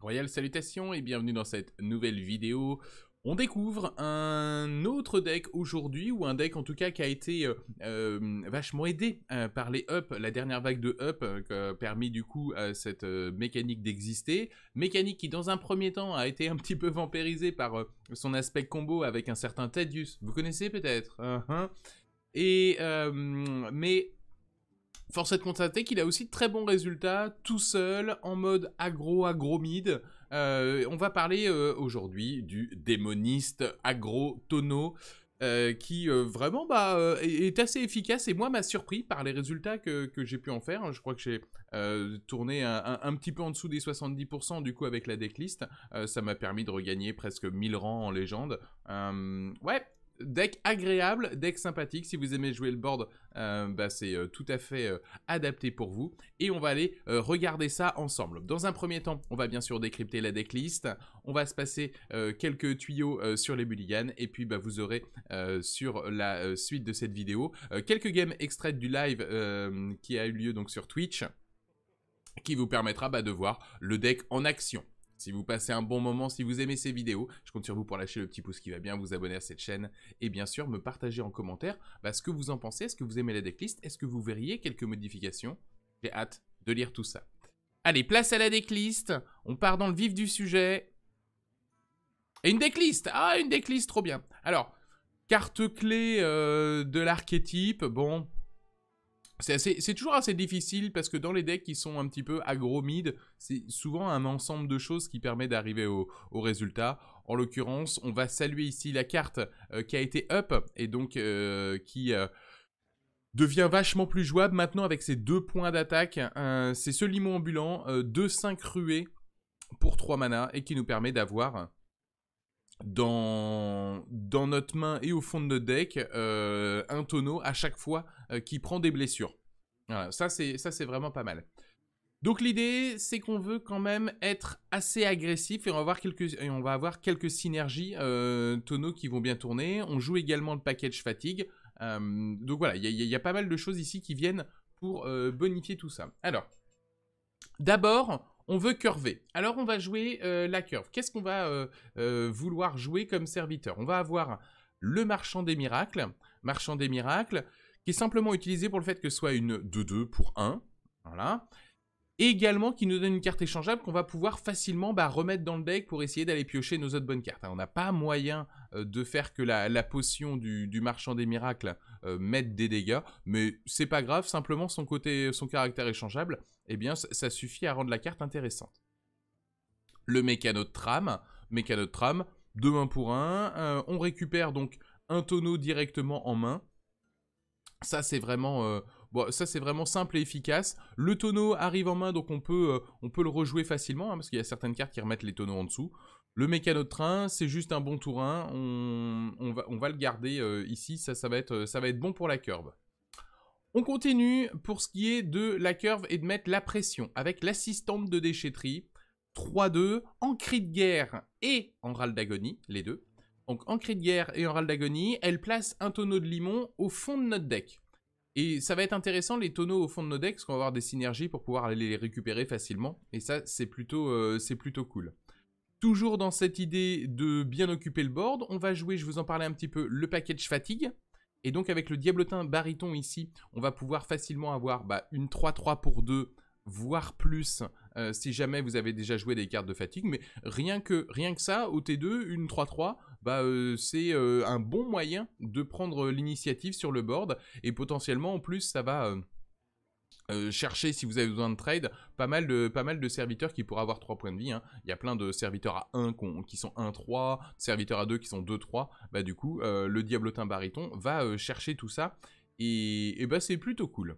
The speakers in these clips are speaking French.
Royal salutations et bienvenue dans cette nouvelle vidéo. On découvre un autre deck aujourd'hui, ou un deck en tout cas qui a été euh, euh, vachement aidé euh, par les up, la dernière vague de up qui a permis du coup à cette mécanique d'exister. Mécanique qui dans un premier temps a été un petit peu vampirisée par son aspect combo avec un certain Tedius, vous connaissez peut-être hein, hein. Et mais Force est de constater qu'il a aussi de très bons résultats tout seul, en mode agro-agro-mid. Euh, on va parler euh, aujourd'hui du démoniste agro-tonneau. qui euh, vraiment bah, est, assez efficace et moi m'a surpris par les résultats que, j'ai pu en faire. Je crois que j'ai tourné un, un, petit peu en dessous des 70% du coup avec la decklist. ça m'a permis de regagner presque 1000 rangs en légende. ouais, Deck agréable, deck sympathique. Si vous aimez jouer le board, euh, bah, c'est euh, tout à fait euh, adapté pour vous. Et on va aller regarder ça ensemble. Dans un premier temps, on va bien sûr décrypter la decklist. On va se passer quelques tuyaux sur les bulligans, Et puis, bah, vous aurez sur la suite de cette vidéo quelques games extraits du live qui a eu lieu donc sur Twitch qui vous permettra bah, de voir le deck en action. Si vous passez un bon moment, si vous aimez ces vidéos, je compte sur vous pour lâcher le petit pouce qui va bien, vous abonner à cette chaîne et bien sûr me partager en commentaire bah, ce que vous en pensez, est-ce que vous aimez la decklist, est-ce que vous verriez quelques modifications J'ai hâte de lire tout ça. Allez, place à la decklist, on part dans le vif du sujet. Et une decklist Ah, une decklist, trop bien Alors, carte clé euh, de l'archétype, bon, c'est toujours assez difficile parce que dans les decks qui sont un petit peu agro mid, c'est souvent un ensemble de choses qui permet d'arriver au, résultat. En l'occurrence, on va saluer ici la carte euh, qui a été up et donc euh, qui euh, devient vachement plus jouable maintenant avec ses deux points d'attaque. c'est ce limon ambulant, 2-5 ruées pour 3 mana et qui nous permet d'avoir dans, dans notre main et au fond de notre deck euh, un tonneau à chaque fois euh, qui prend des blessures. ça c'est vraiment pas mal. Donc l'idée, c'est qu'on veut quand même être assez agressif et on va avoir quelques, on va avoir quelques synergies euh, tonneaux qui vont bien tourner. On joue également le package fatigue. donc voilà, il y, a pas mal de choses ici qui viennent pour bonifier tout ça. Alors, d'abord, on veut curver. Alors on va jouer euh, la curve. Qu'est-ce qu'on va euh, euh, vouloir jouer comme serviteur On va avoir le marchand des miracles, marchand des miracles, qui est simplement utilisé pour le fait que ce soit une 2-2 pour 1. Voilà. Et également qui nous donne une carte échangeable qu'on va pouvoir facilement bah, remettre dans le deck pour essayer d'aller piocher nos autres bonnes cartes. on n'a pas moyen euh, de faire que la, potion du, marchand des miracles euh, mette des dégâts, mais c'est pas grave, simplement son côté, son caractère échangeable, eh bien ça suffit à rendre la carte intéressante. Le mécano de Tram. mécano de Tram, deux mains pour un, euh, on récupère donc un tonneau directement en main. Ça c'est vraiment... ça c'est vraiment simple et efficace. Le tonneau arrive en main, donc on peut, on peut le rejouer facilement, hein, parce qu'il y a certaines cartes qui remettent les tonneaux en dessous. Le mécano de train, c'est juste un bon tourin. On, on, va, le garder euh, ici. Euh, ça, va être, bon pour la curve. On continue pour ce qui est de la curve et de mettre la pression avec l'assistante de déchetterie. 3-2 en cri de guerre et en râle d'agonie, les deux. Donc en cri de guerre et en râle d'agonie, elle place un tonneau de limon au fond de notre deck. Et ça va être intéressant les tonneaux au fond de nos deck, parce qu'on va avoir des synergies pour pouvoir les récupérer facilement. Et ça, c'est plutôt euh, cool. Toujours dans cette idée de bien occuper le board, on va jouer, je vous en parlais un petit peu, le package fatigue. Et donc avec le diablotin baryton ici, on va pouvoir facilement avoir bah, une 3-3 pour 2, voire plus, euh, si jamais vous avez déjà joué des cartes de fatigue. Mais rien que, rien que ça, au T2, une 3-3, bah, euh, c'est euh, un bon moyen de prendre l'initiative sur le board. Et potentiellement, en plus, ça va euh, cherchez si vous avez besoin de trade, pas mal de, pas mal de serviteurs qui pourraient avoir 3 points de vie. Hein. Il y a plein de serviteurs à 1 qui sont 1-3, serviteurs à 2 qui sont 2-3. Bah du coup, euh, le diablotin Bariton va euh, chercher tout ça. Et, bah c'est plutôt cool.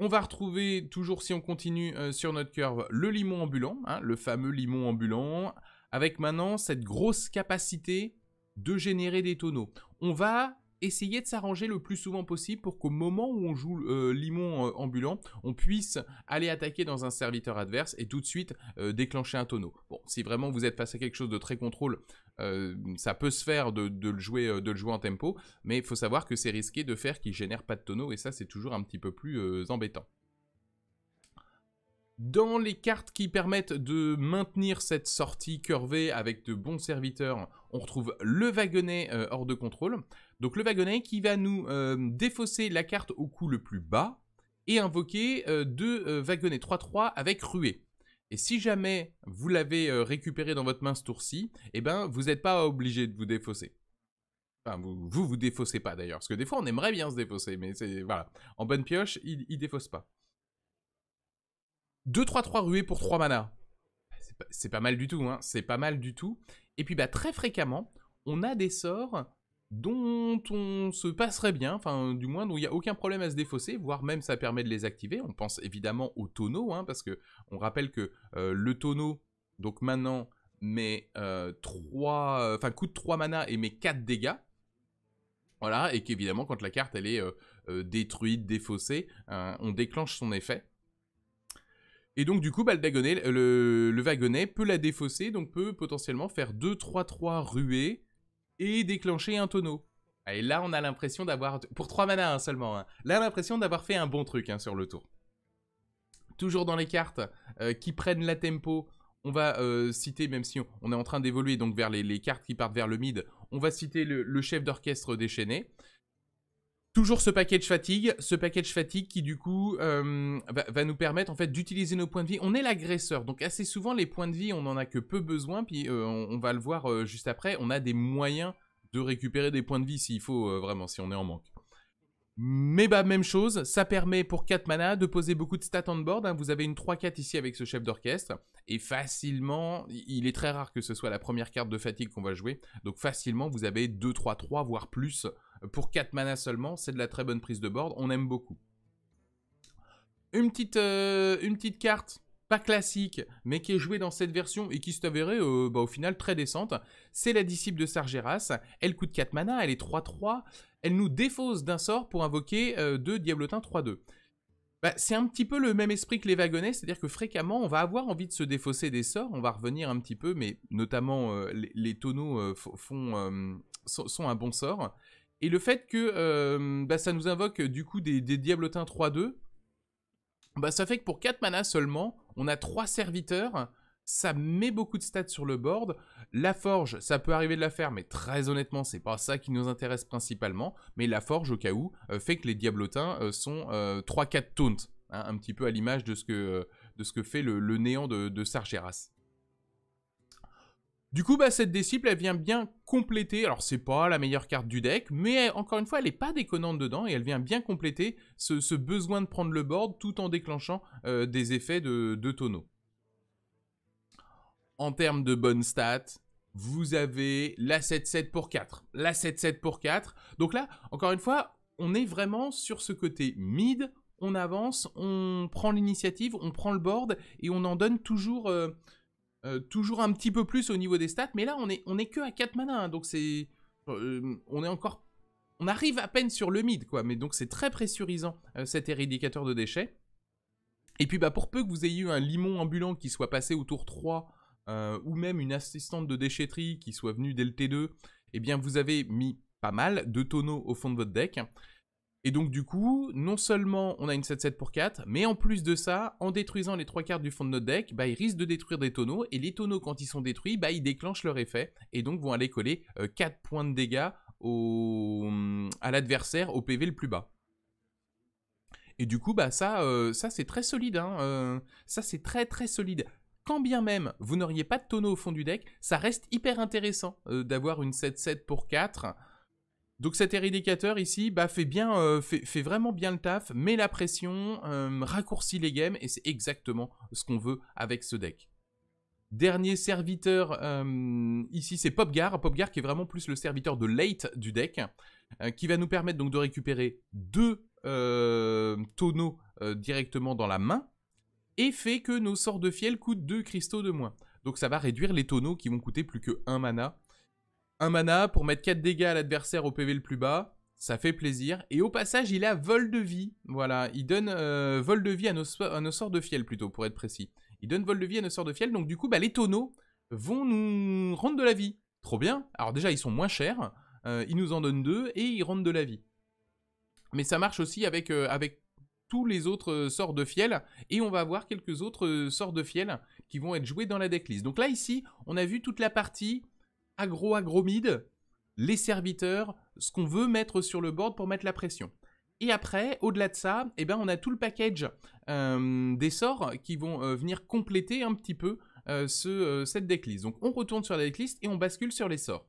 On va retrouver, toujours si on continue sur notre curve, le limon ambulant, hein, le fameux limon ambulant, avec maintenant cette grosse capacité de générer des tonneaux. On va Essayez de s'arranger le plus souvent possible pour qu'au moment où on joue euh, limon euh, ambulant, on puisse aller attaquer dans un serviteur adverse et tout de suite euh, déclencher un tonneau. Bon, si vraiment vous êtes face à quelque chose de très contrôle, ça peut se faire de, le jouer, de le jouer en tempo, mais il faut savoir que c'est risqué de faire qu'il génère pas de tonneau et ça c'est toujours un petit peu plus embêtant. Dans les cartes qui permettent de maintenir cette sortie curvée avec de bons serviteurs, on retrouve le wagonnet hors de contrôle. Donc le wagonnet qui va nous euh, défausser la carte au coût le plus bas et invoquer euh, deux euh, wagonnets 3-3 avec ruée. Et si jamais vous l'avez récupéré dans votre main ce tour-ci, eh ben vous n'êtes pas obligé de vous défausser. Enfin, vous, vous vous défaussez pas d'ailleurs, parce que des fois on aimerait bien se défausser, mais c'est voilà, en bonne pioche, il, ne défausse pas. 2-3-3 ruée pour 3 mana. C'est pas, pas, mal du tout, hein. c'est pas mal du tout. Et puis bah, très fréquemment, on a des sorts dont on se passerait bien, enfin du moins dont il n'y a aucun problème à se défausser, voire même ça permet de les activer. On pense évidemment au tonneau, hein, parce que on rappelle que euh, le tonneau, donc maintenant, met euh, enfin coûte 3 mana et met 4 dégâts. Voilà, et qu'évidemment quand la carte elle est euh, détruite, défaussée, hein, on déclenche son effet. Et donc du coup, bah, le, wagonnet, le, wagonnet peut la défausser, donc peut potentiellement faire 2-3-3 ruées et déclencher un tonneau. Et là, on a l'impression d'avoir... Pour 3 manas hein, seulement. Hein, on Là, l'impression d'avoir fait un bon truc hein, sur le tour. Toujours dans les cartes euh, qui prennent la tempo, on va euh, citer, même si on, est en train d'évoluer donc vers les, cartes qui partent vers le mid, on va citer le chef d'orchestre déchaîné. Toujours ce package fatigue, ce package fatigue qui du coup euh, va, nous permettre en fait d'utiliser nos points de vie. On est l'agresseur, donc assez souvent les points de vie on en a que peu besoin, puis euh, on, va le voir euh, juste après, on a des moyens de récupérer des points de vie s'il faut vraiment, si on est en manque. Mais bah même chose, ça permet pour 4 mana de poser beaucoup de stats on board, hein. vous avez une 3-4 ici avec ce chef d'orchestre, et facilement, il est très rare que ce soit la première carte de fatigue qu'on va jouer, donc facilement vous avez 2-3-3 voire plus pour 4 mana seulement, c'est de la très bonne prise de board, on aime beaucoup. Euh, une petite, carte, pas classique, mais qui est jouée dans cette version et qui s'est avérée euh, bah, au final très décente, c'est la disciple de Sargeras. Elle coûte 4 mana, elle est 3-3, elle nous défausse d'un sort pour invoquer 2 euh, deux diablotins 3-2. Bah, c'est un petit peu le même esprit que les wagonnets, c'est-à-dire que fréquemment, on va avoir envie de se défausser des sorts, on va revenir un petit peu, mais notamment les, tonneaux sont, un bon sort. Et le fait que euh, bah, ça nous invoque du coup des, Diablotins 3-2, bah, ça fait que pour 4 manas seulement, on a 3 serviteurs, ça met beaucoup de stats sur le board. La forge, ça peut arriver de la faire, mais très honnêtement, c'est pas ça qui nous intéresse principalement. Mais la forge, au cas où, euh, fait que les Diablotins euh, sont 3-4 taunt, hein, un petit peu à l'image de ce que de ce que fait le, néant de, de Sargeras. Du coup, bah, cette disciple, elle vient bien compléter, alors c'est pas la meilleure carte du deck, mais encore une fois, elle n'est pas déconnante dedans, et elle vient bien compléter ce, besoin de prendre le board tout en déclenchant euh, des effets de, de tonneau. En termes de bonnes stats, vous avez la 7-7 pour 4, la 7-7 pour 4. Donc là, encore une fois, on est vraiment sur ce côté mid, on avance, on prend l'initiative, on prend le board, et on en donne toujours... Euh, euh, toujours un petit peu plus au niveau des stats, mais là on est, on est que à 4 mana, hein, donc c'est. Euh, on est encore. On arrive à peine sur le mid, quoi, mais donc c'est très pressurisant euh, cet éradicateur de déchets. Et puis bah pour peu que vous ayez eu un limon ambulant qui soit passé au tour 3, ou même une assistante de déchetterie qui soit venue dès le T2, eh bien vous avez mis pas mal de tonneaux au fond de votre deck. Et donc du coup, non seulement on a une 7-7 pour 4, mais en plus de ça, en détruisant les trois cartes du fond de notre deck, bah, ils risquent de détruire des tonneaux, et les tonneaux quand ils sont détruits, bah, ils déclenchent leur effet, et donc vont aller coller 4 euh, points de dégâts au... Hum, à l'adversaire au PV le plus bas. Et du coup, bah, ça, euh, ça c'est très solide, hein, euh, ça c'est très très solide. Quand bien même vous n'auriez pas de tonneau au fond du deck, ça reste hyper intéressant d'avoir une 7-7 pour 4 donc cet éridicateur ici bah, fait, bien, euh, fait, vraiment bien le taf, met la pression, euh, raccourcit les games, et c'est exactement ce qu'on veut avec ce deck. Dernier serviteur, euh, ici c'est Popgar, Popgar qui est vraiment plus le serviteur de late du deck, qui va nous permettre donc de récupérer deux tonneaux directement dans la main, et fait que nos sorts de fiel coûtent deux cristaux de moins. Donc ça va réduire les tonneaux qui vont coûter plus que 1 mana un mana pour mettre 4 dégâts à l'adversaire au PV le plus bas. Ça fait plaisir. Et au passage, il a vol de vie. Voilà, il donne euh, vol de vie à nos, sorts de fiel, plutôt, pour être précis. Il donne vol de vie à nos sorts de fiel. Donc du coup, bah, les tonneaux vont nous rendre de la vie. Trop bien. Alors déjà, ils sont moins chers. Euh, ils nous en donnent deux et ils rendent de la vie. Mais ça marche aussi avec, euh, avec tous les autres sorts de fiel. Et on va avoir quelques autres sorts de fiel qui vont être joués dans la decklist. Donc là, ici, on a vu toute la partie agro-agromide, les serviteurs, ce qu'on veut mettre sur le board pour mettre la pression. Et après, au-delà de ça, eh ben, on a tout le package euh, des sorts qui vont euh, venir compléter un petit peu euh, ce, cette decklist. Donc on retourne sur la decklist et on bascule sur les sorts.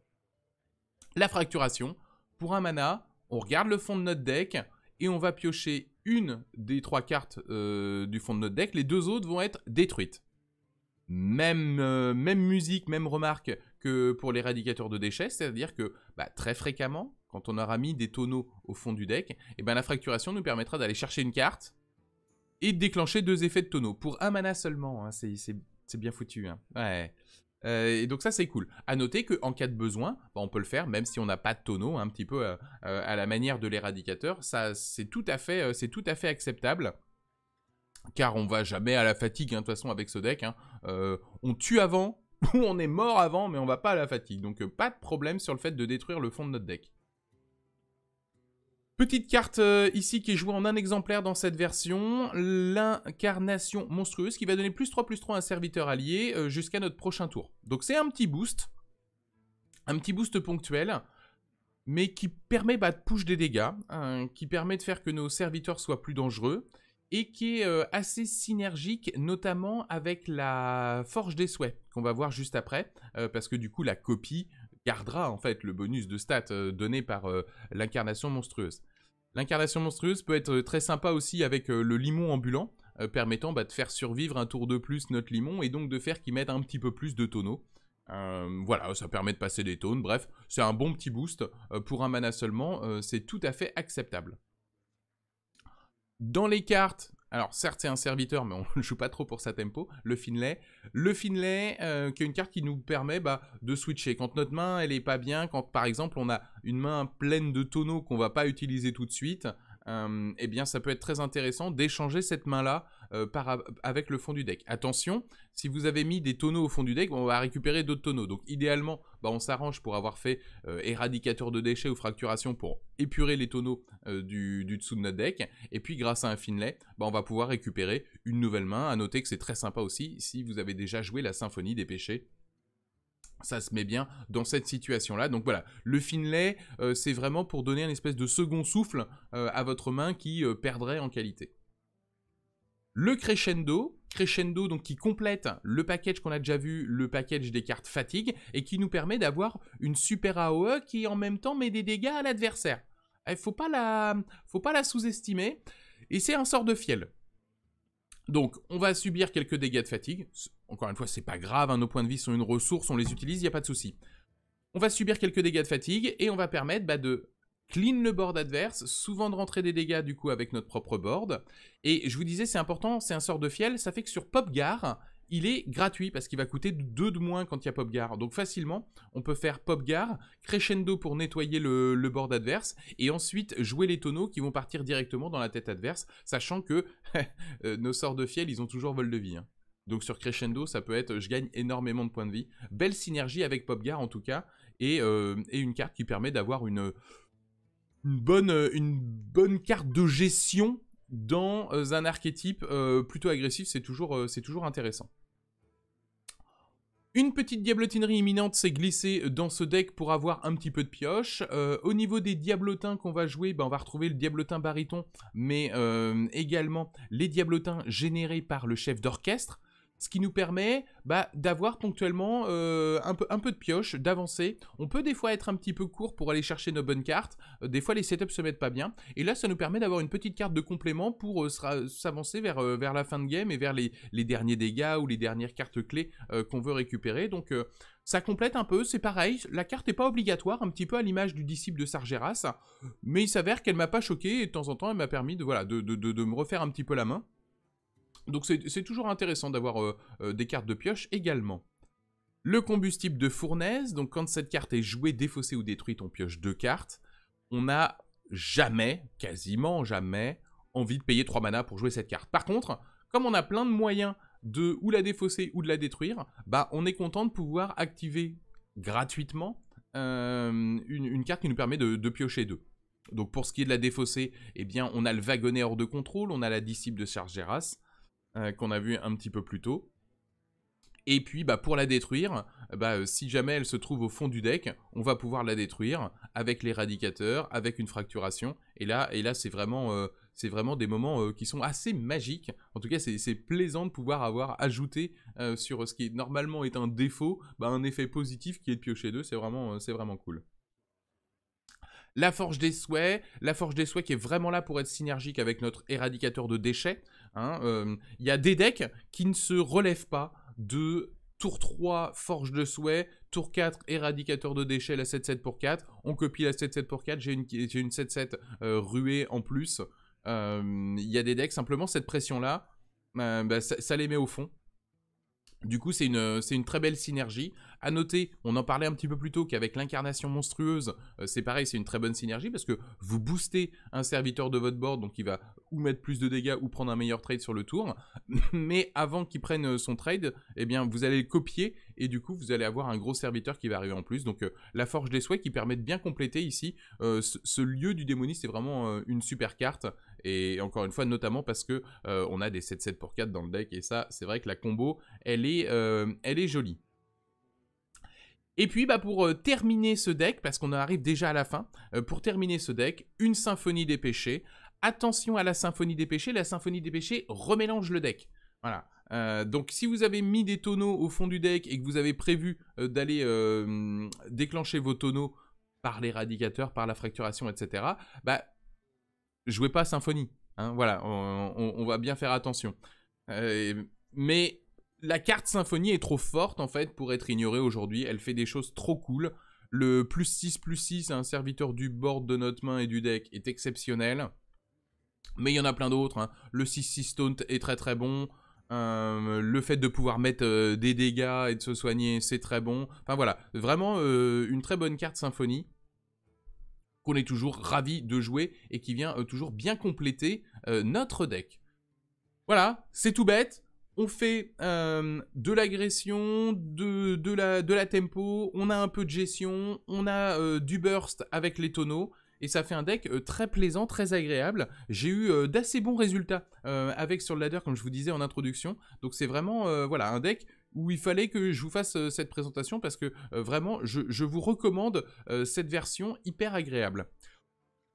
La fracturation, pour un mana, on regarde le fond de notre deck et on va piocher une des trois cartes du fond de notre deck. Les deux autres vont être détruites. Même, même musique, même remarque que pour l'éradicateur de déchets, c'est-à-dire que bah, très fréquemment, quand on aura mis des tonneaux au fond du deck, et eh ben la fracturation nous permettra d'aller chercher une carte et de déclencher deux effets de tonneaux. Pour un mana seulement, hein, c'est bien foutu. Hein. Euh, et donc ça c'est cool. À noter qu'en cas de besoin, bah, on peut le faire même si on n'a pas de tonneau, hein, un petit peu euh, euh, à la manière de l'éradicateur. Ça c'est tout à fait, c'est tout à fait acceptable. Car on va jamais à la fatigue de toute façon avec ce deck. on tue avant, on est mort avant, mais on va pas à la fatigue. Donc euh, pas de problème sur le fait de détruire le fond de notre deck. Petite carte euh, ici qui est jouée en un exemplaire dans cette version, l'incarnation monstrueuse qui va donner plus 3 plus 3 à un serviteur allié euh, jusqu'à notre prochain tour. Donc c'est un petit boost, un petit boost ponctuel, mais qui permet bah, de push des dégâts, hein, qui permet de faire que nos serviteurs soient plus dangereux, et qui est euh, assez synergique, notamment avec la Forge des Souhaits, qu'on va voir juste après, euh, parce que du coup la copie gardera en fait le bonus de stats euh, donné par l'incarnation monstrueuse. L'incarnation monstrueuse peut être très sympa aussi avec le limon ambulant, permettant bah, de faire survivre un tour de plus notre limon, et donc de faire qu'il mette un petit peu plus de tonneaux. voilà, ça permet de passer des tonnes, bref, c'est un bon petit boost, pour un mana seulement, c'est tout à fait acceptable. Dans les cartes, alors certes c'est un serviteur, mais on ne joue pas trop pour sa tempo, le Finlay. Le Finlay, euh, qui est une carte qui nous permet bah, de switcher. Quand notre main elle est pas bien, quand par exemple on a une main pleine de tonneaux qu'on va pas utiliser tout de suite, euh, eh bien ça peut être très intéressant d'échanger cette main-là euh, avec le fond du deck. Attention, si vous avez mis des tonneaux au fond du deck, on va récupérer d'autres tonneaux. Donc idéalement, bah, on s'arrange pour avoir fait euh, éradicateur de déchets ou fracturation pour épurer les tonneaux euh, du, dessous de notre deck. Et puis grâce à un Finlay, bah, on va pouvoir récupérer une nouvelle main. À noter que c'est très sympa aussi si vous avez déjà joué la symphonie des péchés ça se met bien dans cette situation-là. Donc voilà, le Finlay, euh, c'est vraiment pour donner un espèce de second souffle à votre main qui perdrait en qualité. Le crescendo, Crescendo, donc qui complète le package qu'on a déjà vu, le package des cartes fatigue, et qui nous permet d'avoir une super AOE qui en même temps met des dégâts à l'adversaire. Il eh, faut pas la, faut pas la sous-estimer. Et c'est un sort de fiel. Donc, on va subir quelques dégâts de fatigue. Encore une fois, c'est pas grave, hein, nos points de vie sont une ressource, on les utilise, il n'y a pas de souci. On va subir quelques dégâts de fatigue et on va permettre bah, de clean le board adverse, souvent de rentrer des dégâts du coup avec notre propre board. Et je vous disais, c'est important, c'est un sort de fiel, ça fait que sur Popgar, il est gratuit parce qu'il va coûter 2 de moins quand il y a Popgar. Donc facilement, on peut faire Popgar, crescendo pour nettoyer le, board adverse, et ensuite jouer les tonneaux qui vont partir directement dans la tête adverse, sachant que euh, nos sorts de fiel, ils ont toujours vol de vie. Hein. Donc sur crescendo, ça peut être je gagne énormément de points de vie. Belle synergie avec Popgar en tout cas, et euh, une carte qui permet d'avoir une une bonne, euh, une bonne carte de gestion dans euh, un archétype euh, plutôt agressif, c'est toujours, toujours intéressant. Une petite diablotinerie imminente s'est glissée dans ce deck pour avoir un petit peu de pioche. au niveau des diablotins qu'on va jouer, ben, on va retrouver le diablotin baryton, mais également les diablotins générés par le chef d'orchestre ce qui nous permet bah, d'avoir ponctuellement euh, un, peu, de pioche, d'avancer. On peut des fois être un petit peu court pour aller chercher nos bonnes cartes, euh, des fois les setups se mettent pas bien, et là ça nous permet d'avoir une petite carte de complément pour euh, s'avancer vers, la fin de game et vers les, derniers dégâts ou les dernières cartes clés qu'on veut récupérer. Donc ça complète un peu, c'est pareil, la carte n'est pas obligatoire, un petit peu à l'image du disciple de Sargeras, mais il s'avère qu'elle m'a pas choqué et de temps en temps elle m'a permis de, voilà, de me refaire un petit peu la main. Donc c'est toujours intéressant d'avoir euh, euh, des cartes de pioche également. Le combustible de fournaise, donc quand cette carte est jouée, défaussée ou détruite, on pioche deux cartes. On n'a jamais, quasiment jamais, envie de payer 3 mana pour jouer cette carte. Par contre, comme on a plein de moyens de ou la défausser ou de la détruire, bah on est content de pouvoir activer gratuitement euh, une, carte qui nous permet de, piocher deux. Donc pour ce qui est de la défausser, eh bien on a le wagonnet hors de contrôle, on a la disciple de charge Geras, euh, qu'on a vu un petit peu plus tôt. Et puis, bah, pour la détruire, bah, euh, si jamais elle se trouve au fond du deck, on va pouvoir la détruire avec l'éradicateur, avec une fracturation. Et là, et là c'est vraiment, euh, c'est vraiment des moments qui sont assez magiques. En tout cas, c'est plaisant de pouvoir avoir ajouté sur ce qui normalement est un défaut, bah, un effet positif qui est de piocher deux. C'est vraiment, c'est vraiment cool. La forge des souhaits, la forge des souhaits qui est vraiment là pour être synergique avec notre éradicateur de déchets. Hein, euh, il y a des decks qui ne se relèvent pas de tour 3 forge de souhait, tour 4 éradicateur de déchets, la 7-7 pour 4. On copie la 7-7 pour 4, j'ai une 7-7 euh, ruée en plus. Euh, il y a des decks, simplement cette pression-là, bah, ça les met au fond. Du coup, euh, c'est une, très belle synergie. À noter, on en parlait un petit peu plus tôt qu'avec l'incarnation monstrueuse, euh, c'est pareil, c'est une très bonne synergie parce que vous boostez un serviteur de votre board, donc il va ou mettre plus de dégâts ou prendre un meilleur trade sur le tour. Mais avant qu'il prenne euh, son trade, eh bien, vous allez le copier et du coup, vous allez avoir un gros serviteur qui va arriver en plus. Donc, la Forge des Souhaits qui permet de bien compléter ici ce, lieu du démoniste, c'est vraiment une super carte et encore une fois, notamment parce que euh, on a des 7-7 pour 4 dans le deck. Et ça, c'est vrai que la combo, elle est, euh, elle est jolie. Et puis bah, pour euh, terminer ce deck, parce qu'on arrive déjà à la fin, pour terminer ce deck, une symphonie des péchés. Attention à la symphonie des péchés, la symphonie des péchés remélange le deck. Voilà. donc si vous avez mis des tonneaux au fond du deck et que vous avez prévu d'aller déclencher vos tonneaux par l'éradicateur, par la fracturation, etc., bah jouez pas symphonie. Hein, voilà, on, va bien faire attention. Euh, mais la carte symphonie est trop forte en fait pour être ignorée aujourd'hui. Elle fait des choses trop cool. Le plus 6 plus 6 un serviteur du board de notre main et du deck est exceptionnel. Mais il y en a plein d'autres. Hein. Le 6-6 stone est très très bon. Euh, le fait de pouvoir mettre euh, des dégâts et de se soigner, c'est très bon. Enfin voilà, vraiment une très bonne carte symphonie qu'on est toujours ravi de jouer et qui vient euh, toujours bien compléter euh, notre deck. Voilà, c'est tout bête. On fait euh, de l'agression, de, de, la, de, la, tempo, on a un peu de gestion, on a du burst avec les tonneaux. Et ça fait un deck très plaisant, très agréable. J'ai eu d'assez bons résultats avec sur le ladder, comme je vous disais en introduction. Donc c'est vraiment voilà un deck où il fallait que je vous fasse euh, cette présentation parce que euh, vraiment, je, vous recommande euh, cette version hyper agréable.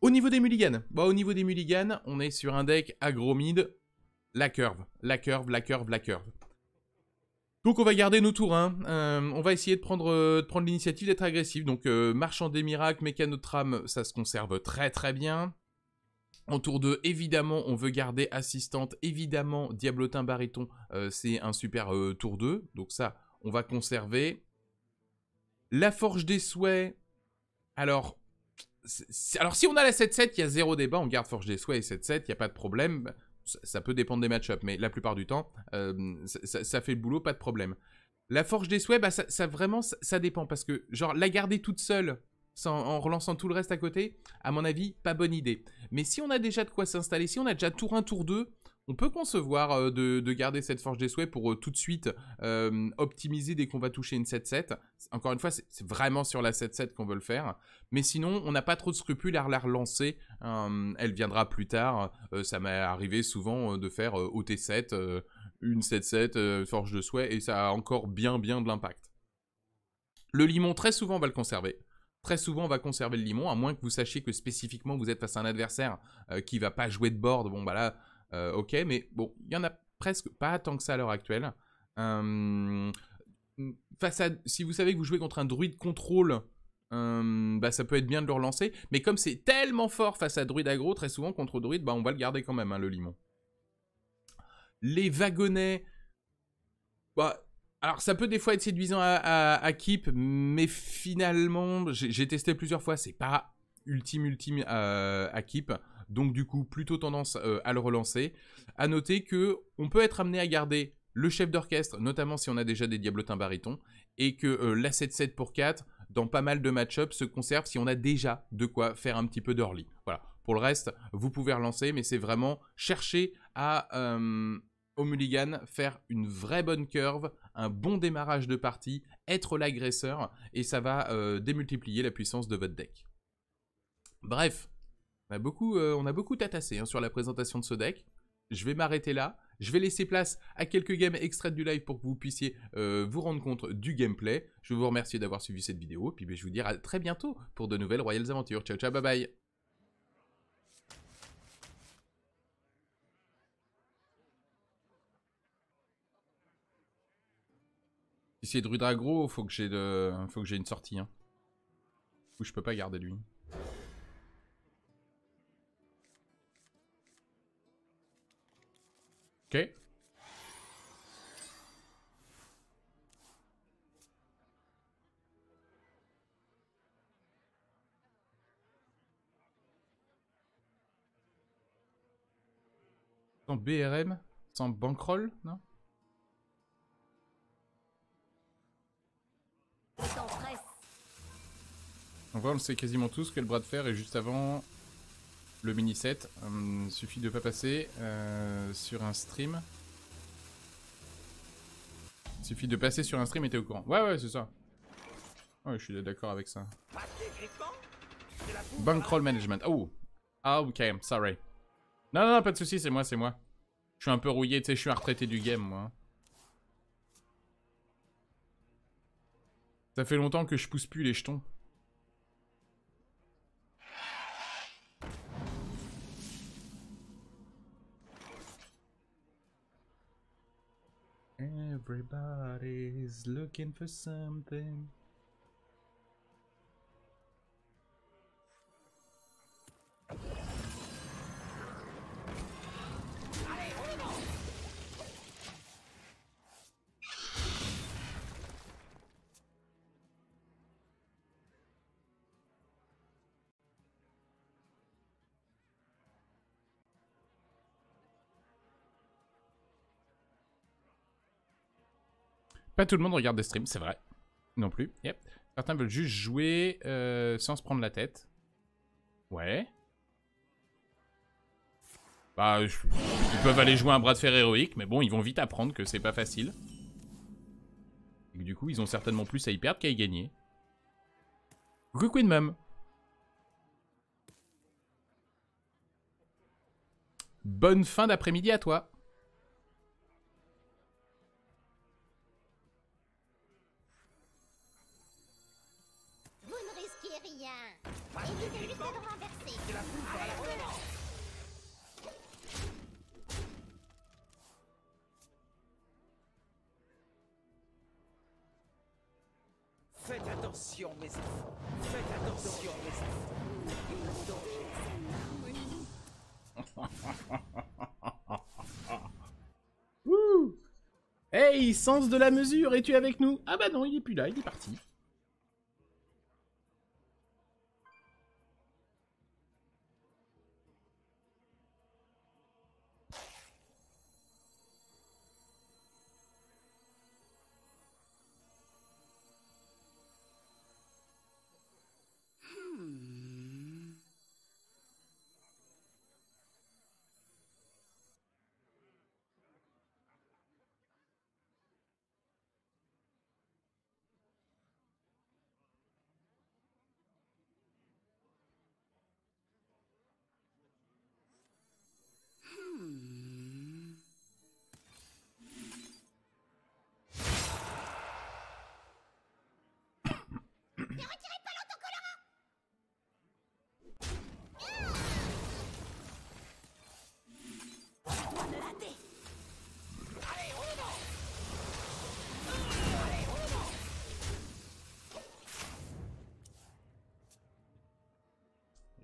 Au niveau des mulligans, au niveau des mulligans, on est sur un deck agromide, la curve, la curve, la curve, la curve. Donc on va garder nos tours, hein. on va essayer de prendre, prendre l'initiative d'être agressif. Donc marchand des miracles, Mécanotram, ça se conserve très très bien. En tour 2, évidemment, on veut garder assistante. Évidemment, Diablotin Bariton, euh, c'est un super euh, tour 2. Donc ça, on va conserver. La Forge des Souhaits. Alors, alors si on a la 7-7, il y a zéro débat. On garde Forge des Souhaits et 7-7, il n'y a pas de problème. Ça, peut dépendre des match-ups, mais la plupart du temps, euh, ça, fait le boulot, pas de problème. La Forge des Souhaits, bah, ça, vraiment, ça, dépend. Parce que, genre, la garder toute seule, en relançant tout le reste à côté, à mon avis, pas bonne idée. Mais si on a déjà de quoi s'installer, si on a déjà tour 1, tour 2, on peut concevoir euh, de, garder cette forge des souhaits pour euh, tout de suite euh, optimiser dès qu'on va toucher une 7-7. Encore une fois, c'est vraiment sur la 7-7 qu'on veut le faire. Mais sinon, on n'a pas trop de scrupules à la relancer. elle viendra plus tard. ça m'est arrivé souvent de faire OT7, une 7-7, forge de souhait, et ça a encore bien, bien de l'impact. Le limon, très souvent, on va le conserver très souvent on va conserver le limon, à moins que vous sachiez que spécifiquement vous êtes face à un adversaire qui euh, qui va pas jouer de board. Bon, bah là, euh, ok, mais bon, il y en a presque pas tant que ça à l'heure actuelle. Euh, face à, si vous savez que vous jouez contre un druide contrôle, bah ça peut être bien de le relancer. Mais comme c'est tellement fort face à druide aggro, très souvent contre druide, bah on va le garder quand même, hein, le limon. Les wagonnets. Bah, alors, ça peut des fois être séduisant à, Keep, mais finalement, j'ai testé plusieurs fois, c'est pas ultime, ultime euh, à Keep. Donc, du coup, plutôt tendance euh, à le relancer. À noter que on peut être amené à garder le chef d'orchestre, notamment si on a déjà des diablotins Baritons, et que euh, la 7-7 pour 4, dans pas mal de match-up, se conserve si on a déjà de quoi faire un petit peu d'orly. Voilà. Pour le reste, vous pouvez relancer, mais c'est vraiment chercher à au mulligan, faire une vraie bonne curve, un bon démarrage de partie, être l'agresseur, et ça va euh, démultiplier la puissance de votre deck. Bref, on a beaucoup, euh, on a tatassé hein, sur la présentation de ce deck. Je vais m'arrêter là. Je vais laisser place à quelques games extraites du live pour que vous puissiez euh, vous rendre compte du gameplay. Je vous remercie d'avoir suivi cette vidéo, et puis ben, je vous dis à très bientôt pour de nouvelles Royales Aventures. Ciao, ciao, bye bye C'est faut que j'ai de... faut que j'ai une sortie. Hein. Ou je peux pas garder lui. Ok. Sans BRM Sans bankroll Non On vrai on le sait quasiment tous que le bras de fer est juste avant le mini set. Hum, il suffit de pas passer euh, sur un stream. Il Suffit de passer sur un stream et t'es au courant. Ouais, ouais, c'est ça. Ouais, je suis d'accord avec ça. Bankroll management. Oh. Ah, ok, sorry. Non, non, non, pas de soucis, c'est moi, c'est moi. Je suis un peu rouillé, tu sais, je suis un retraité du game, moi. Ça fait longtemps que je pousse plus les jetons. Everybody's looking for something. tout le monde regarde des streams, c'est vrai. Non plus, yep. Certains veulent juste jouer euh, sans se prendre la tête. Ouais. Bah, euh, ils peuvent aller jouer un bras de fer héroïque, mais bon, ils vont vite apprendre que c'est pas facile. Et du coup, ils ont certainement plus à y perdre qu'à y gagner. Coucou Queen Mum Bonne fin d'après-midi à toi Hey, sens de la mesure, es-tu avec nous Ah bah non, il est plus là, il est parti.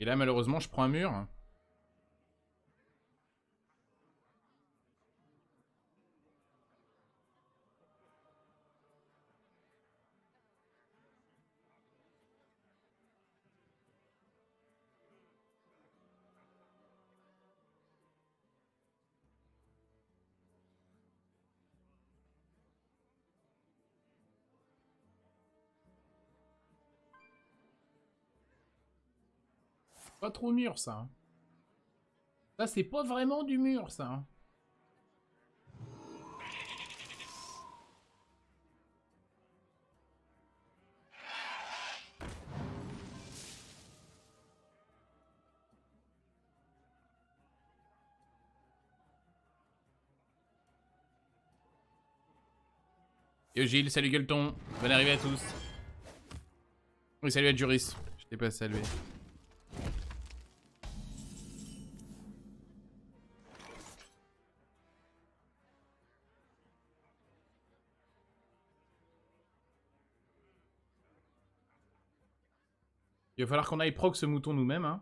là, malheureusement, je prends un mur. trop mûr, ça. Hein. Ça, c'est pas vraiment du mur, ça. Hein. Yo Gilles, salut Gueuleton, bonne arrivée à tous. Oui, salut à Juris, je t'ai pas salué. Il va falloir qu'on aille proc ce mouton nous-mêmes. Hein.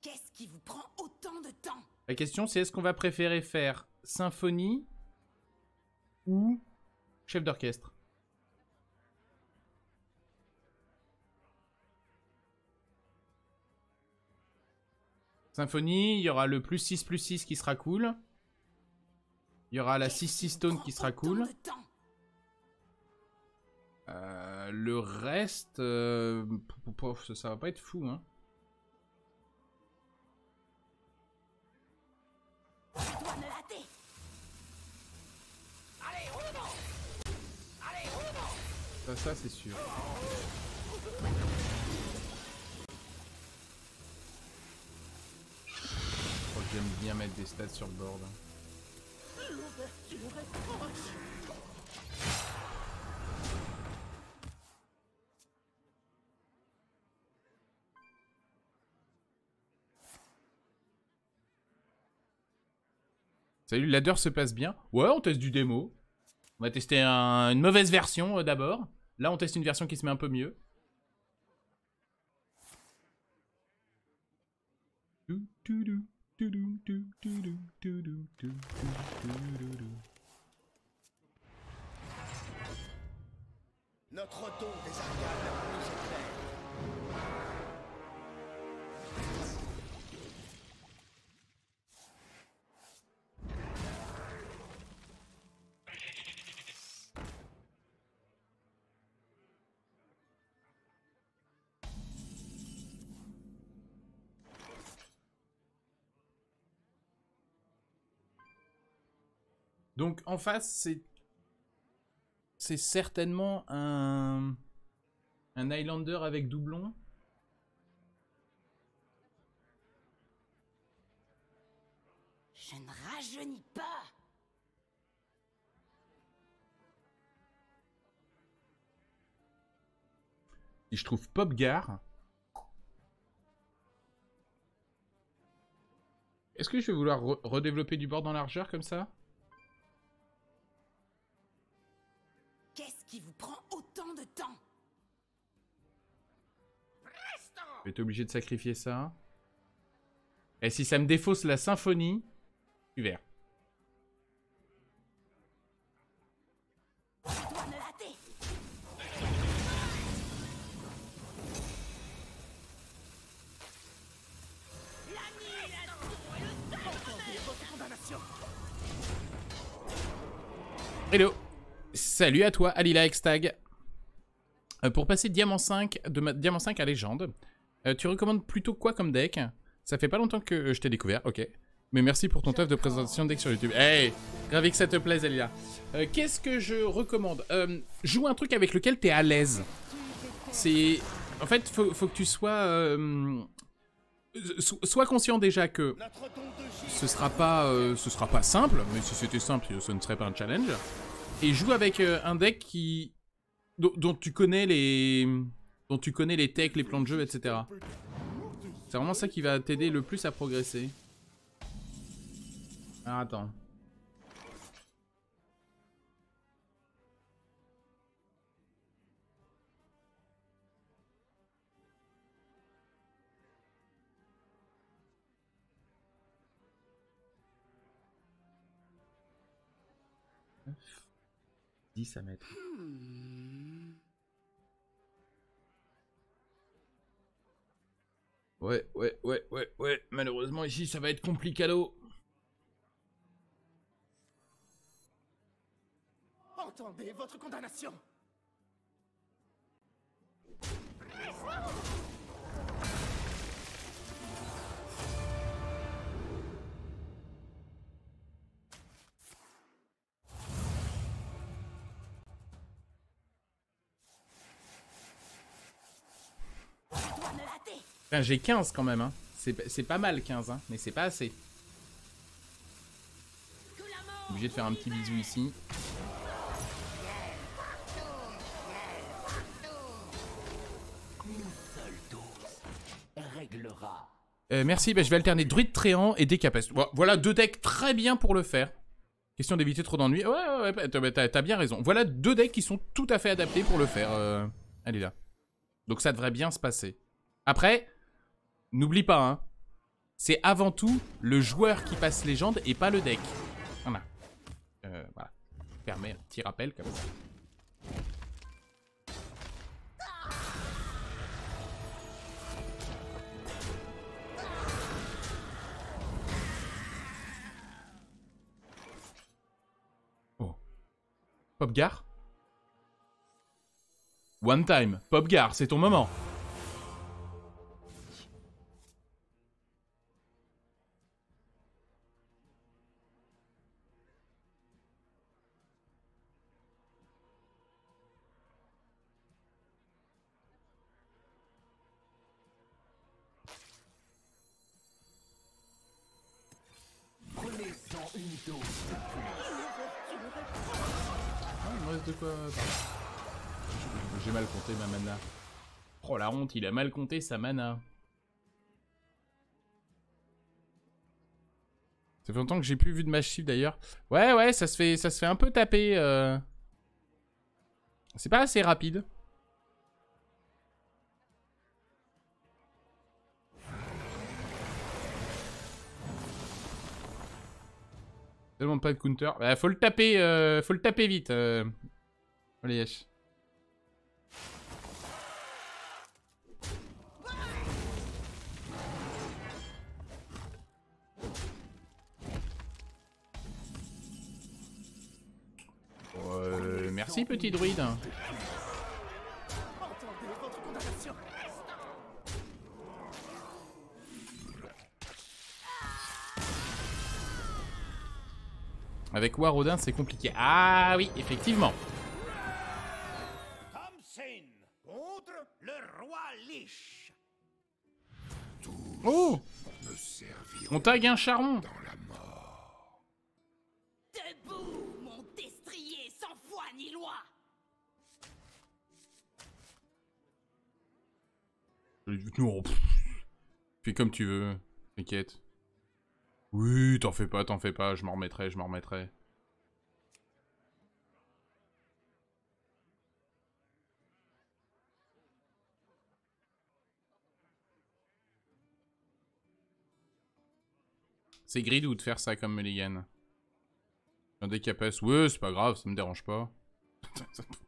Qu'est-ce qui vous prend autant de temps La question c'est est-ce qu'on va préférer faire symphonie ou chef d'orchestre Symphonie, il y aura le plus 6 plus 6 qui sera cool. Il y aura la 6-6 stone qui sera cool. Euh, le reste, euh, ça, va pas être fou, hein. Ça, ça c'est sûr. j'aime bien mettre des stats sur le board. Hein. Salut, l'adder se passe bien. Ouais, on teste du démo. On va tester une mauvaise version euh, d'abord. Là, on teste une version qui se met un peu mieux. Notre auto des arcades nous éclaire. Donc en face, c'est c'est certainement un un Highlander avec doublon. Je ne rajeunis pas. Et je trouve Popgar. Est-ce que je vais vouloir redévelopper du bord en largeur comme ça qui vous prend autant de temps Je vais être obligé de sacrifier ça. Et si ça me défausse la symphonie, tu le je suis vert. Hello Salut à toi, Alila Extag. Euh, pour passer Diamant 5, de Diamant 5 à Légende, euh, tu recommandes plutôt quoi comme deck Ça fait pas longtemps que euh, je t'ai découvert, ok. Mais merci pour ton taf de présentation de deck sur YouTube. Hey Ravi que ça te plaise, Alila. Qu'est-ce que je recommande Joue un truc avec lequel t'es à l'aise. C'est... En fait, faut, que tu sois... sois conscient déjà que ce sera pas, ce sera pas simple, mais si c'était simple, ce ne serait pas un challenge et joue avec euh, un deck qui dont, tu connais les dont tu connais les techs, les plans de jeu, etc. C'est vraiment ça qui va t'aider le plus à progresser. Ah, attends. 10 hmm. Ouais, ouais, ouais, ouais, ouais. Malheureusement, ici, ça va être compliqué à l'eau Entendez votre condamnation. Ben, j'ai 15 quand même, hein. C'est pas mal 15, hein, mais c'est pas assez. Obligé de faire un petit bisou ici. Euh, merci, ben, je vais alterner druide tréant et décapest Voilà deux decks très bien pour le faire. Question d'éviter trop d'ennuis. Ouais, ouais, ouais t'as bien raison. Voilà deux decks qui sont tout à fait adaptés pour le faire. Euh. elle est là. Donc ça devrait bien se passer. Après, N'oublie pas, hein. C'est avant tout le joueur qui passe légende et pas le deck. Voilà. Euh, voilà. Permet un petit rappel comme ça. Oh. Popgar One time. Popgar, c'est ton moment. il a mal compté sa mana. Ça fait longtemps que j'ai plus vu de match d'ailleurs. Ouais, ouais, ça se fait, ça se fait un peu taper. Euh. C'est pas assez rapide. Tellement pas de counter. Bah, faut le taper, euh, faut le taper vite. Oh Allez, merci petit druide. Avec Warodin, c'est compliqué. Ah oui, effectivement. Oh On tag un charron fais comme tu veux, t'inquiète. Oui, t'en fais pas, t'en fais pas, je m'en remettrai, je m'en remettrai. C'est ou de faire ça comme Mulligan. Un décapasse. ouais, c'est pas grave, ça me dérange pas.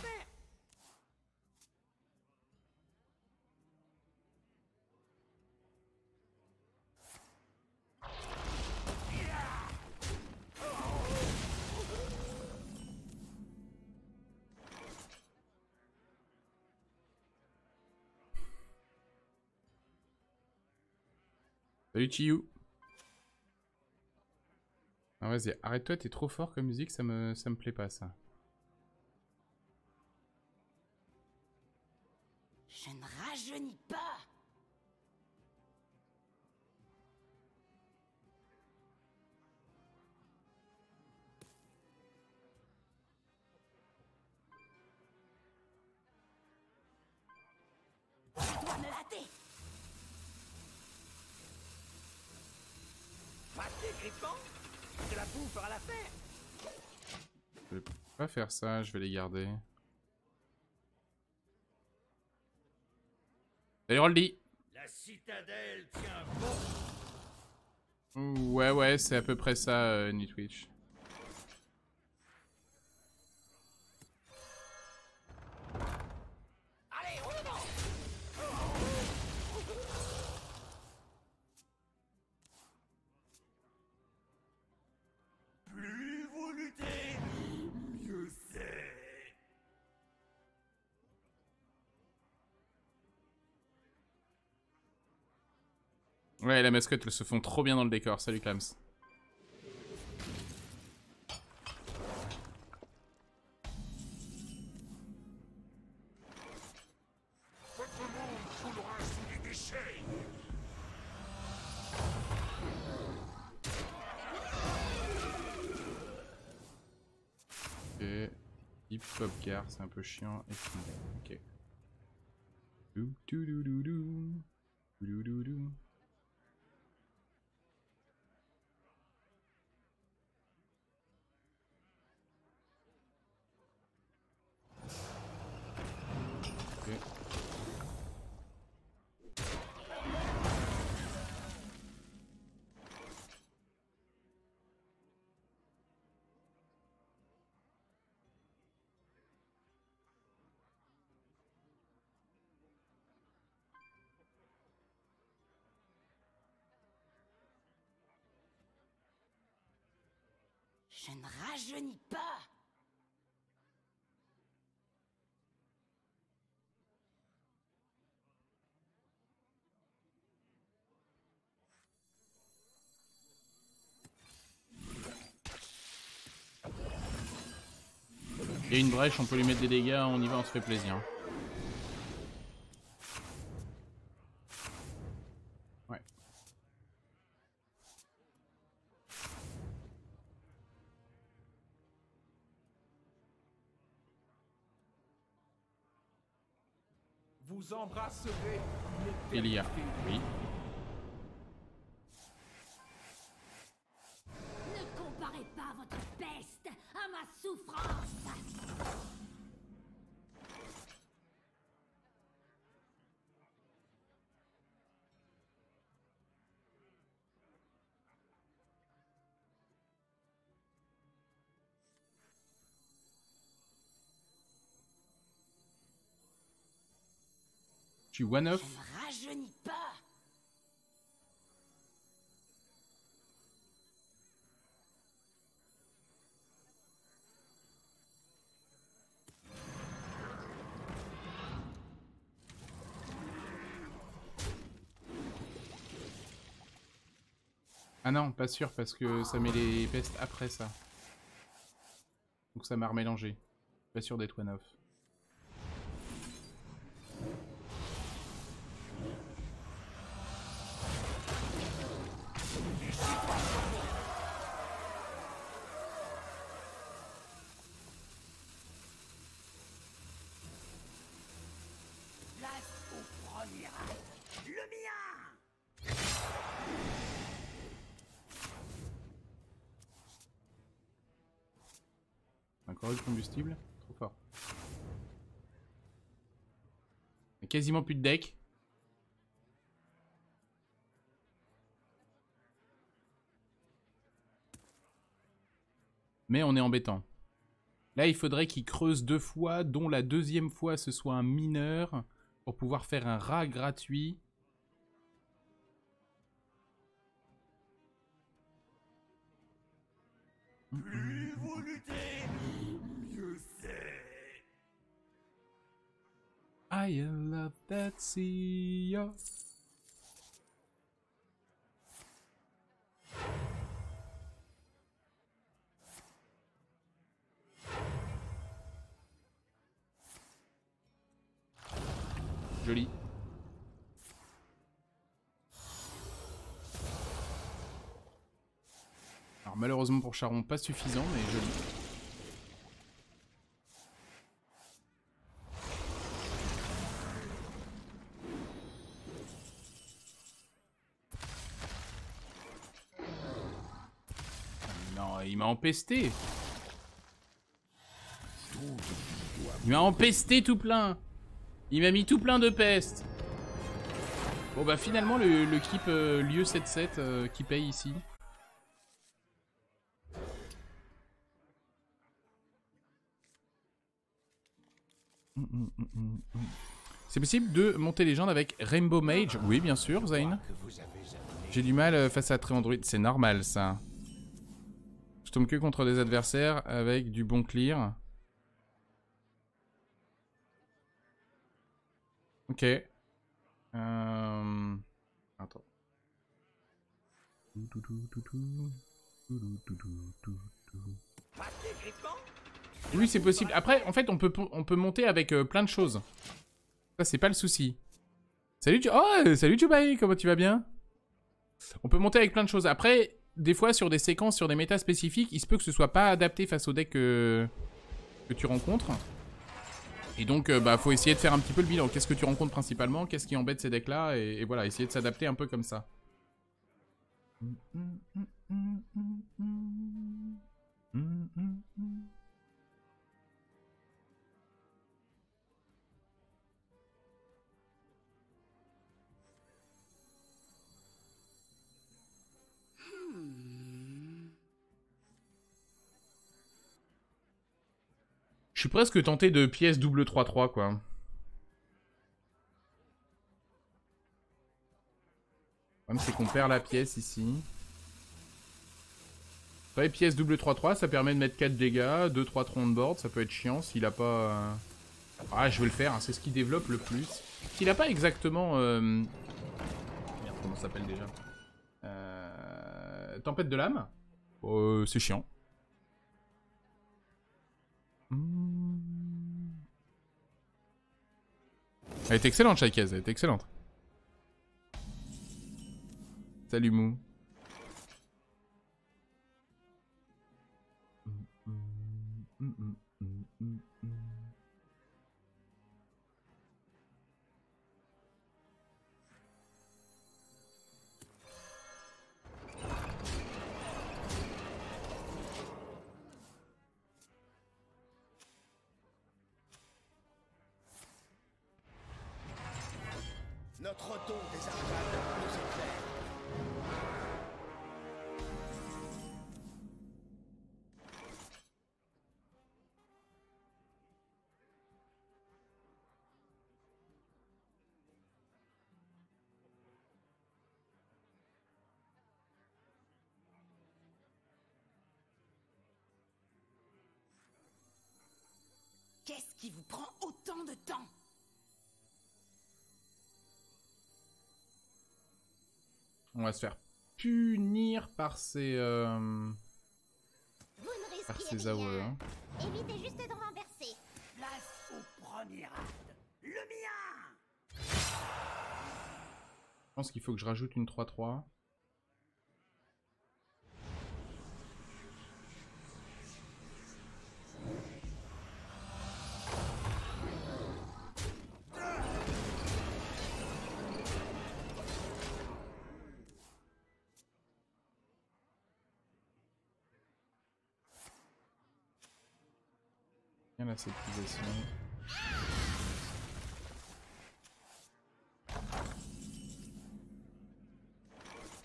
Salut Chiyu. Non, ah vas-y, arrête-toi, t'es trop fort comme musique, ça me, ça me plaît pas ça. faire ça, je vais les garder. Et Roldi La citadelle Ouais ouais, c'est à peu près ça, euh, Nitwitch. Ouais, la mascotte, se font trop bien dans le décor. Salut Clams. Ok, Hip hop car, c'est un peu chiant et ne rajeunit pas Et une brèche, on peut lui mettre des dégâts, on y va, on se fait plaisir. embrasserai l'épée. Il y oui. Ah non, pas sûr parce que ça met les pestes après ça. Donc ça m'a remélangé. Pas sûr d'être one off. combustible. Trop fort. quasiment plus de deck. Mais on est embêtant. Là, il faudrait qu'il creuse deux fois, dont la deuxième fois ce soit un mineur, pour pouvoir faire un rat gratuit. I love Joli. Alors malheureusement pour Charon, pas suffisant, mais joli. empesté. Il m'a empesté tout plein. Il m'a mis tout plein de peste. Bon bah finalement le, keep euh, lieu 7-7 euh, qui paye ici. C'est possible de monter légende avec Rainbow Mage Oui bien sûr Zayn. J'ai du mal euh, face à Tréandroid, c'est normal ça. Je tombe que contre des adversaires avec du bon clear. Ok. Euh... Attends. Oui, c'est possible. Après, en fait, on peut, on peut monter avec euh, plein de choses. Ça, c'est pas le souci. Salut, tu... oh, salut Jubai, comment tu vas bien On peut monter avec plein de choses. Après, des fois, sur des séquences, sur des méta spécifiques, il se peut que ce soit pas adapté face au deck que, euh, que tu rencontres. Et donc, euh, bah, faut essayer de faire un petit peu le bilan. Qu'est-ce que tu rencontres principalement Qu'est-ce qui embête ces decks-là et, voilà, essayer de s'adapter un peu comme ça. Je suis presque tenté de pièce double 3-3, quoi. Le problème, c'est qu'on perd la pièce ici. savez, pièce double 3-3, ça permet de mettre 4 dégâts, 2-3 troncs de board, ça peut être chiant s'il a pas... Euh, ah, je vais le faire, hein, c'est ce qui développe le plus. S'il a pas exactement... Euh, merde, comment ça s'appelle déjà euh... Tempête de lame euh, oh, C'est chiant. Elle est excellente, Shaikaz, elle est excellente. Salut Mou. qui vous prend autant de temps On va se faire punir par ces... Euh... par ces AOE. Hein. de renverser. Place au premier Le mien Je pense qu'il faut que je rajoute une 3-3.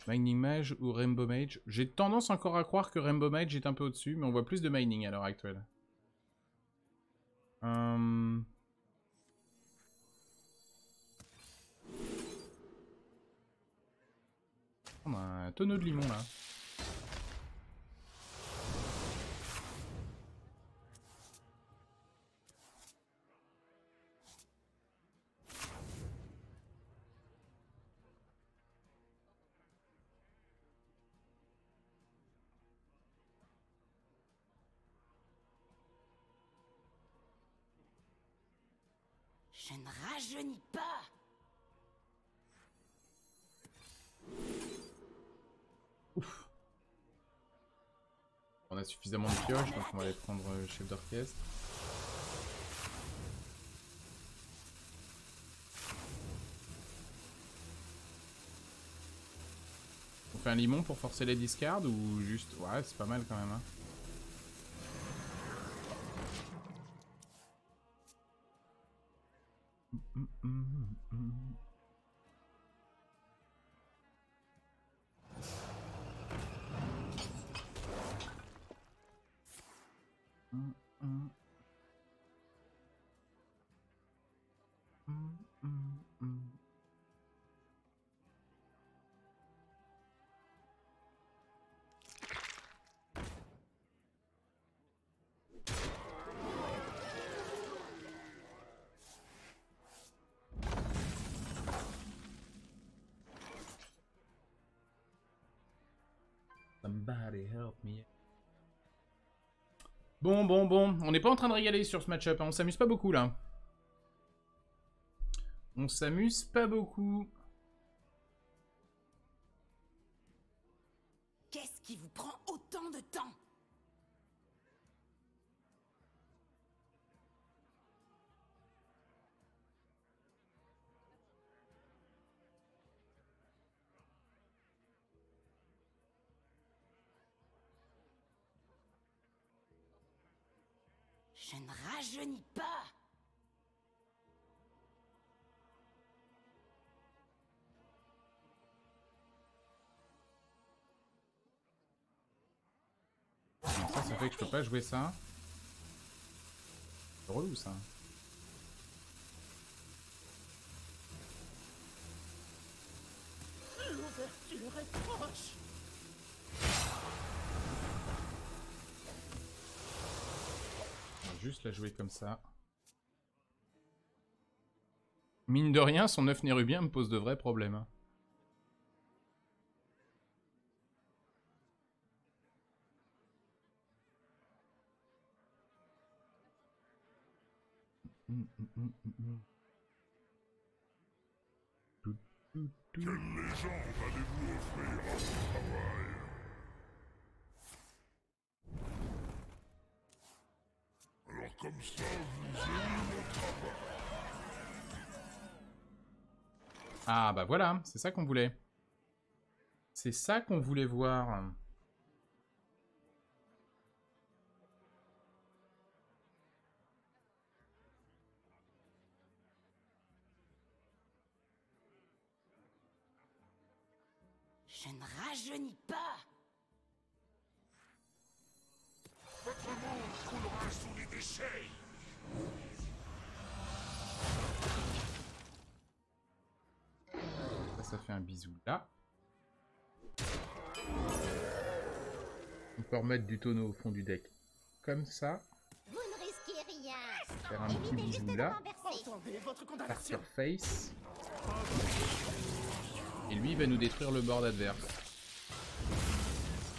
Mining Mage ou Rainbow Mage J'ai tendance encore à croire que Rainbow Mage est un peu au-dessus, mais on voit plus de mining à l'heure actuelle. On hum. a un tonneau de limon là. pas Ouf. On a suffisamment de pioches, donc on va aller prendre le euh, chef d'orchestre. On fait un limon pour forcer les discards ou juste... Ouais, c'est pas mal quand même. Hein. Bon, bon, bon. On n'est pas en train de régaler sur ce match-up. Hein. On s'amuse pas beaucoup, là. On s'amuse pas beaucoup. Je ne rajeunis pas Ça, ça fait que je peux pas jouer ça. C'est relou ça. L'ouverture est proche juste la jouer comme ça. Mine de rien, son œuf nérubien me pose de vrais problèmes. Ah bah voilà, c'est ça qu'on voulait. C'est ça qu'on voulait voir. Je ne rajeunis pas ça fait un bisou là. On peut remettre du tonneau au fond du deck. Comme ça. Vous Faire un petit bisou là. face. Et lui, il va nous détruire le bord adverse.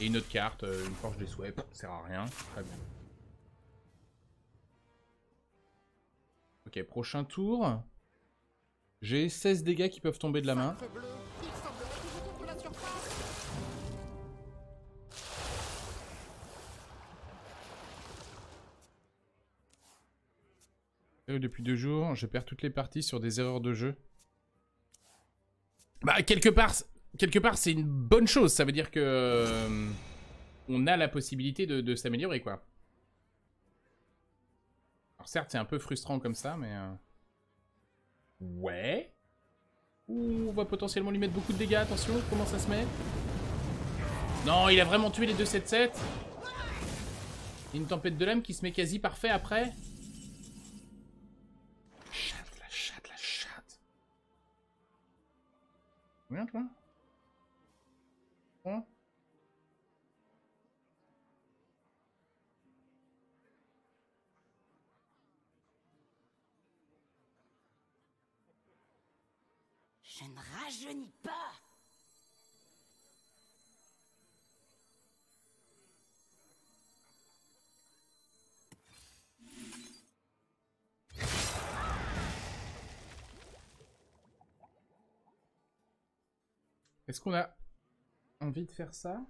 Et une autre carte, euh, une forge de souhaits, sert à rien. Très bien. Ok, prochain tour. J'ai 16 dégâts qui peuvent tomber de la main. Oh, depuis deux jours, je perds toutes les parties sur des erreurs de jeu. Bah, quelque part, quelque part c'est une bonne chose. Ça veut dire que... Euh, on a la possibilité de, s'améliorer, quoi. Alors certes, c'est un peu frustrant comme ça, mais... Euh, Ouais. Ouh, on va potentiellement lui mettre beaucoup de dégâts. Attention, comment ça se met Non, il a vraiment tué les 2-7-7. Une tempête de lame qui se met quasi parfait après. Chatte, la chatte, la chatte. Combien, toi 3 Je ne rajeunis pas Est-ce qu'on a envie de faire ça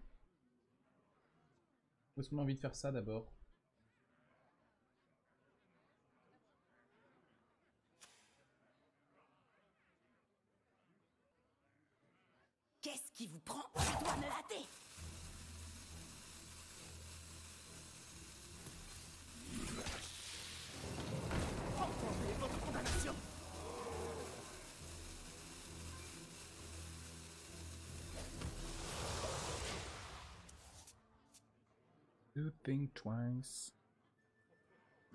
Est-ce qu'on a envie de faire ça d'abord qui vous prend doit me hâter Entendez votre condamnation Do twice.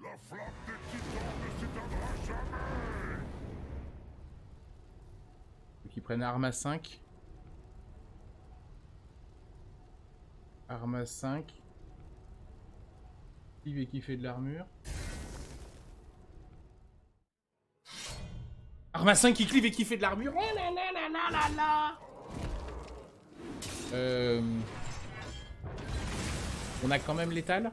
La flamme des titans ne s'éteindra jamais Qui prennent arme à 5 Arma 5. Clive et qui fait de l'armure. Arma 5 qui clive et qui fait de l'armure. Oh là là là là là euh... On a quand même l'étale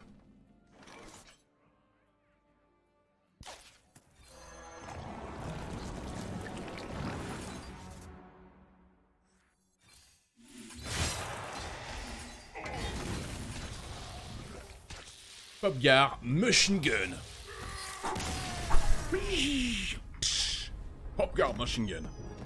Hopgar Machine Gun. Hopgar Machine Gun.